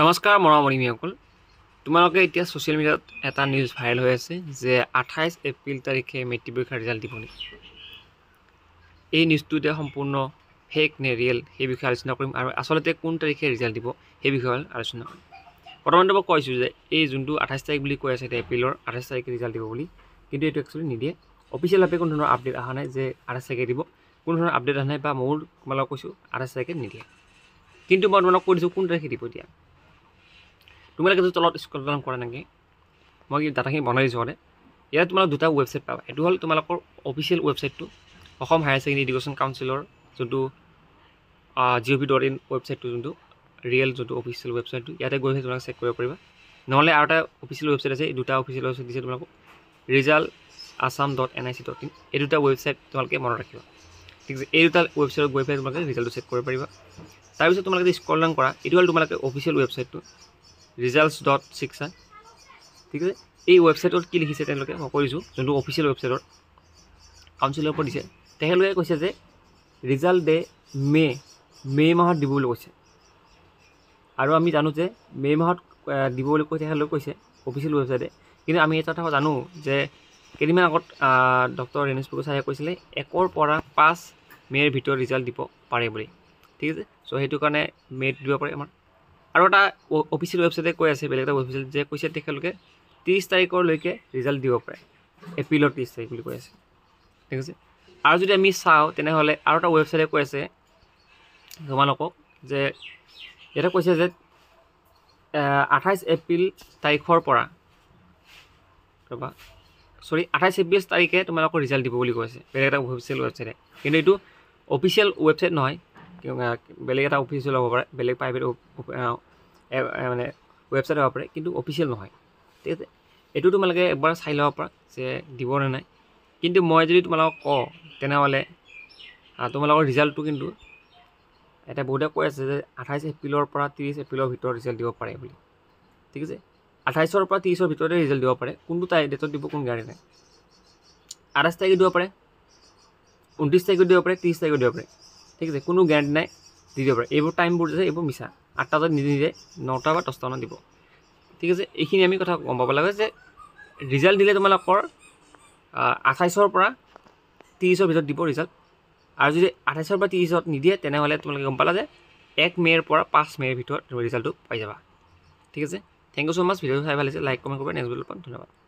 নমস্কাৰ মৰমৰিমীসকল তোমালোকে এতিয়া ছ'চিয়েল মিডিয়াত এটা নিউজ ভাইৰেল হৈ আছে যে আঠাইছ এপ্ৰিল তাৰিখে মেট্ৰিক পৰীক্ষাৰ ৰিজাল্ট দিব নেকি এই নিউজটো এতিয়া সম্পূৰ্ণ ফেক নে ৰিয়েল সেই বিষয়ে আলোচনা কৰিম আৰু আচলতে কোন তাৰিখে ৰিজাল্ট দিব সেই বিষয়ে আলোচনা কৰিম প্ৰথমতে মই কৈছোঁ যে এই যোনটো আঠাইছ তাৰিখ বুলি কৈ আছে এতিয়া এপ্ৰিলৰ আঠাইছ তাৰিখে ৰিজাল্ট দিব বুলি কিন্তু এইটো একচুৱেলি নিদিয়ে অফিচিয়েলভাৱে কোনো ধৰণৰ আপডেট অহা নাই যে আঠাইছ তাৰিখে দিব কোনো ধৰণৰ আপডেট অহা নাই বা মোৰ তোমালোকক কৈছোঁ আঠাইছ তাৰিখে নিদিয়ে কিন্তু মই তোমালোকক কৈ দিছোঁ কোন তাৰিখে দিব এতিয়া তোমালোকে যদি তলত স্কুল ডাউন কৰা নাকি মই কি ডাটাখিনি বনাই দিছোঁ মানে ইয়াত তোমালোক দুটা ৱেবছাইট পাবা এইটো হ'ল তোমালোকৰ অফিচিয়েল ৱেবছাইটটো অসম হায়াৰ ছেকেণ্ডেৰী এডুকেশ্যন কাউঞ্চিলৰ যোনটো g o' v dot in ৱেবছাইটটো যোনটো ৰিয়েল যোনটো অফিচিয়েল ৱেবছাইটটো ইয়াতে গৈ পেলাই তোমালোকে চেক কৰিব পাৰিবা নহ'লে আৰু এটা অফিচিয়েল ৱেবছাইট আছে এই দুটা অফিচিয়েল ৱেবছাইট দিছে তোমালোকক result Assam dot n i c dot in এই দুটা ৱেবছাইট তোমালোকে মনত ৰাখিবা ঠিক আছে এই দুটা ৱেবছাইটত গৈ পেলাই তোমালোকে ৰিজাল্টটো চেক কৰিব পাৰিবা তাৰপিছত তোমালোকে স্কল ডাউন কৰা এইটো হ'ল তোমালোকে অফিচিয়েল ৱেবছাইটটো ৰিজাল্টছ ডট শিক্ষা ঠিক আছে এই ৱেবছাইটত কি লিখিছে তেওঁলোকে মই কৰিছোঁ যোনটো অফিচিয়েল ৱেবছাইটত কাউঞ্চিলৰ ওপৰত দিছে তেখেতলোকে কৈছে যে ৰিজাল্ট ডে মে' মে' মাহত দিব বুলি কৈছে আৰু আমি জানো যে মে' মাহত দিব বুলি কৈ তেখেতলোকে কৈছে অফিচিয়েল ৱেবছাইটে কিন্তু আমি এটা কথা জানো যে কেইদিনমান আগত ডক্টৰ ৰেণেশ প্ৰকু ছাৰে কৈছিলে একৰ পৰা পাঁচ মে'ৰ ভিতৰত ৰিজাল্ট দিব পাৰে বুলি ঠিক আছে চ' সেইটো কাৰণে মে'ত দিব পাৰে আমাৰ আৰু এটা অফিচিয়েল ৱেবছাইটে কৈ আছে বেলেগ এটা ৱেবছাইট যে কৈছে তেখেতলোকে ত্ৰিছ তাৰিখলৈকে ৰিজাল্ট দিব পাৰে এপ্ৰিলৰ ত্ৰিছ তাৰিখ বুলি কৈ আছে ঠিক আছে আৰু যদি আমি চাওঁ তেনেহ'লে আৰু এটা ৱেবছাইটে কৈ আছে তোমালোকক যে ইয়াতে কৈছে যে আঠাইছ এপ্ৰিল তাৰিখৰ পৰা ৰ'বা চৰি আঠাইছ এপ্ৰিল তাৰিখে তোমালোকক ৰিজাল্ট দিব বুলি কৈছে বেলেগ এটা অফিচিয়েল ৱেবছাইটে কিন্তু এইটো অফিচিয়েল ৱেবছাইট নহয় বেলেগ এটা অফিচিয়েল হ'ব পাৰে বেলেগ প্ৰাইভেট মানে ৱেবছাইট হ'ব পাৰে কিন্তু অফিচিয়েল নহয় ঠিক আছে এইটো তোমালোকে এবাৰ চাই ল'ব পাৰা যে দিব নে নাই কিন্তু মই যদি তোমালোকক কওঁ তেনেহ'লে তোমালোকৰ ৰিজাল্টটো কিন্তু এটা বহুতে কৈ আছে যে আঠাইছ এপ্ৰিলৰ পৰা ত্ৰিছ এপ্ৰিলৰ ভিতৰত ৰিজাল্ট দিব পাৰে বুলি ঠিক আছে আঠাইছৰ পৰা ত্ৰিছৰ ভিতৰতে ৰিজাল্ট দিব পাৰে কোনটো তাই ডেটত দিব কোন গাড়ী নাই আঠাইছ তাৰিখে দিব পাৰে ঊনত্ৰিছ তাৰিখত দিব পাৰে ত্ৰিছ তাৰিখত দিব পাৰে ঠিক আছে কোনো গেৰাণ্টি নাই দি দিব পাৰে এইবোৰ টাইমবোৰ যে এইবোৰ মিছা আঠটা বজাত নিদিলে নটা বা দহটা দিব ঠিক আছে এইখিনি আমি কথা গম পাব লাগে যে ৰিজাল্ট দিলে তোমালোকৰ আঠাইছৰ পৰা ত্ৰিছৰ ভিতৰত দিব ৰিজাল্ট আৰু যদি আঠাইছৰ পৰা ত্ৰিছত নিদিয়ে তেনেহ'লে তোমালোকে গম পালা যে এক মে'ৰ পৰা পাঁচ মে'ৰ ভিতৰত ৰিজাল্টটো পাই যাবা ঠিক আছে থেংক ইউ ছ' মাছ ভিডিঅ'টো চাই ভাল লাগিছে লাইক কমেণ্ট কৰিব নেক্সট ভিডিঅ'ত ধন্যবাদ